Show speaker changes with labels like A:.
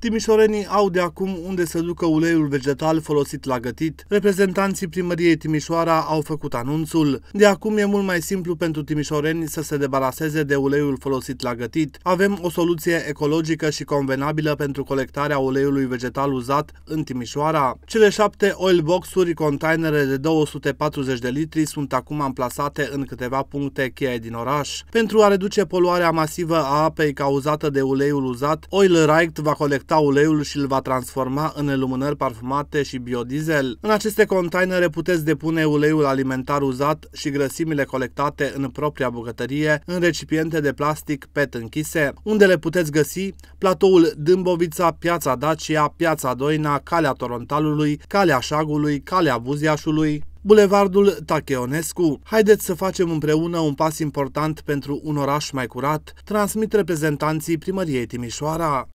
A: Timișorenii au de acum unde să ducă uleiul vegetal folosit la gătit. Reprezentanții primăriei Timișoara au făcut anunțul. De acum e mult mai simplu pentru timișoreni să se debaraseze de uleiul folosit la gătit. Avem o soluție ecologică și convenabilă pentru colectarea uleiului vegetal uzat în Timișoara. Cele șapte oil boxuri, containere de 240 de litri, sunt acum amplasate în câteva puncte cheie din oraș. Pentru a reduce poluarea masivă a apei cauzată de uleiul uzat, Oil Right va colecta colecta uleiul și îl va transforma în lumânări parfumate și biodiesel. În aceste containere puteți depune uleiul alimentar uzat și grăsimile colectate în propria bucătărie în recipiente de plastic PET închise, unde le puteți găsi platoul Dâmbovița, Piața Dacia, Piața Doina, Calea Torontalului, Calea Șagului, Calea Buziașului, Bulevardul Tacheonescu. Haideți să facem împreună un pas important pentru un oraș mai curat, transmit reprezentanții primăriei Timișoara.